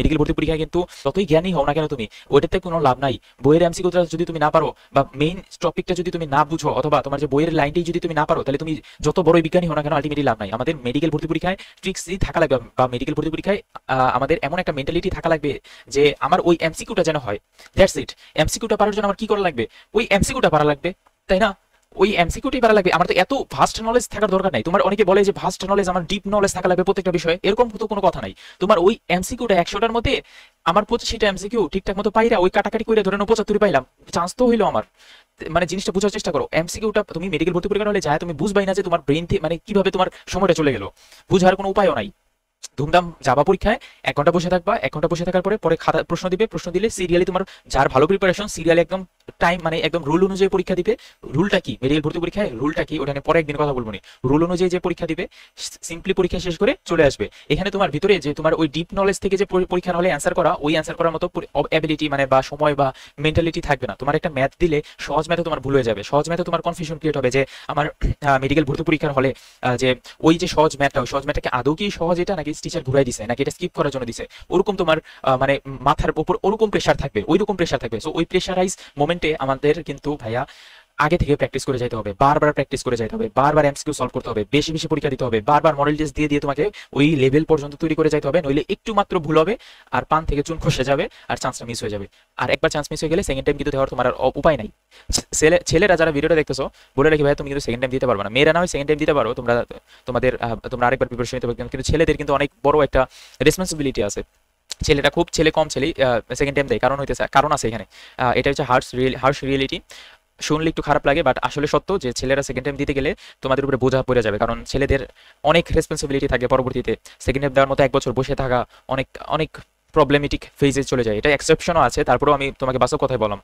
medical ভর্তি পরীক্ষা কিন্তু যতই জ্ঞানী হও না কেন তুমি ওইটাতে কোনো লাভ নাই বইয়ের এমসি কোথা যদি তুমি না পারো বা মেইন টপিকটা যদি তুমি না বুঝো অথবা তোমার যে বইয়ের লাইনটি যদি তুমি না পারো তাহলে তুমি যত বড় বিজ্ঞানী হও না কেন আলটিমেটলি লাভ নাই আমাদের মেডিকেল ভর্তি পরীক্ষায় ট্রিক্সই থাকা লাগবে বা মেডিকেল ভর্তি পরীক্ষায় আমাদের এমন একটা মেন্টালিটি থাকা লাগবে যে আমার ওই এমসিকিউটা যেন হয় দ্যাটস ইট এমসিকিউটা পারার জন্য আমার কি করা লাগবে ওই এমসিকিউটা পারা লাগবে তাই না ওই এমসিকিউটি পারা লাগবে আমার তো এত ভাস্ট নলেজ থাকার দরকার নাই তোমার অনেকে বলে যে ভাস্ট নলেজ আমার ডিপ নলেজ থাকা লাগবে প্রত্যেকটা বিষয়ে এরকম তো কোনো কথা নাই তোমার ওই এমসিকিউটা একশোটার মধ্যে আমার পঁচিশটা এমসিকিউ ঠিকঠাক মতো পাইরা ওই কাটাকাটি করে ধরে পঁচাত্তরি পাইলাম চান্স তো হইলো আমার মানে জিনিসটা বোঝার চেষ্টা করো এমসিকিউটা তুমি মেডিকেল ভর্তি পরীক্ষা হলে যায় তুমি বুঝবাই না যে তোমার ব্রেন মানে কিভাবে তোমার সময়টা চলে গেল বুঝার কোনো উপায়ও নাই ধুমধাম যাবা পরীক্ষায় এক ঘন্টা বসে থাকবা এক ঘন্টা বসে থাকার পরে পরে খাতা প্রশ্ন দিবে প্রশ্ন দিলে সিরিয়ালি তোমার যার ভালো প্রিপারেশন সিরিয়ালি একদম টাইম মানে একদম রুল অনুযায়ী পরীক্ষা দিবে রুলটা কি মেডিকেল ভর্তি পরীক্ষায় রুলটা কি ওটা নিয়ে পরে একদিন কথা বলবো রুল অনুযায়ী যে পরীক্ষা দিবে সিম্পলি পরীক্ষা শেষ করে চলে আসবে এখানে তোমার ভিতরে যে তোমার ওই ডিপ নলেজ থেকে যে পরীক্ষা হলে অ্যান্সার করা ওই অ্যান্সার করার মতো অ্যাবিলিটি মানে বা সময় বা মেন্টালিটি থাকবে না তোমার একটা ম্যাথ দিলে সহজ ম্যাথে তোমার ভুল হয়ে যাবে সহজ ম্যাথে তোমার কনফিউশন ক্রিয়েট হবে যে আমার মেডিকেল ভর্তি পরীক্ষার হলে যে ওই যে সহজ ম্যাথটা ওই সহজ ম্যাথটাকে আদৌ কি সহজ এটা নাকি টিচার ঘুরাই দিছে নাকি এটা স্কিপ করার জন্য দিছে ওরকম তোমার মানে মাথার উপর ওরকম প্রেশার থাকবে ওইরকম প্রেশার থাকবে সো ওই প্রেশারাইজ মোমেন্ট কমেন্টে আমাদের কিন্তু ভাইয়া আগে থেকে প্র্যাকটিস করে যাইতে হবে বারবার প্র্যাকটিস করে যাইতে হবে বারবার এমসিকিউ সলভ করতে হবে বেশি বেশি পরীক্ষা দিতে হবে বারবার মডেল টেস্ট দিয়ে দিয়ে তোমাকে ওই লেভেল পর্যন্ত তৈরি করে যাইতে হবে নইলে একটু মাত্র ভুল হবে আর পান থেকে চুন খসে যাবে আর চান্সটা মিস হয়ে যাবে আর একবার চান্স মিস হয়ে গেলে সেকেন্ড টাইম কিন্তু দেওয়ার তোমার আর উপায় নাই ছেলে ছেলেরা যারা ভিডিওটা দেখতেছো বলে রাখি ভাই তুমি কিন্তু সেকেন্ড টাইম দিতে পারবে না মেয়েরা না হয় সেকেন্ড টাইম দিতে পারো তোমরা তোমাদের তোমরা আরেকবার প্রিপারেশন নিতে পারবে কিন্তু ছেলেদের কিন্তু অনেক বড় একটা রেসপন্সিবিলিটি আছে ছেলেটা খুব ছেলে কম ছেলে সেকেন্ড টাইম দেয় কারণ হইতেছে কারণ আছে এখানে এটা হচ্ছে হার্স রিয়েল হার্স রিয়েলিটি শুনলে একটু খারাপ লাগে বাট আসলে সত্য যে ছেলেরা সেকেন্ড টাইম দিতে গেলে তোমাদের উপরে বোঝা পড়ে যাবে কারণ ছেলেদের অনেক রেসপন্সিবিলিটি থাকে পরবর্তীতে সেকেন্ড টাইম দেওয়ার মতো এক বছর বসে থাকা অনেক অনেক প্রবলেমেটিক ফেজে চলে যায় এটা এক্সেপশনও আছে তারপরেও আমি তোমাকে বাসও কথাই বললাম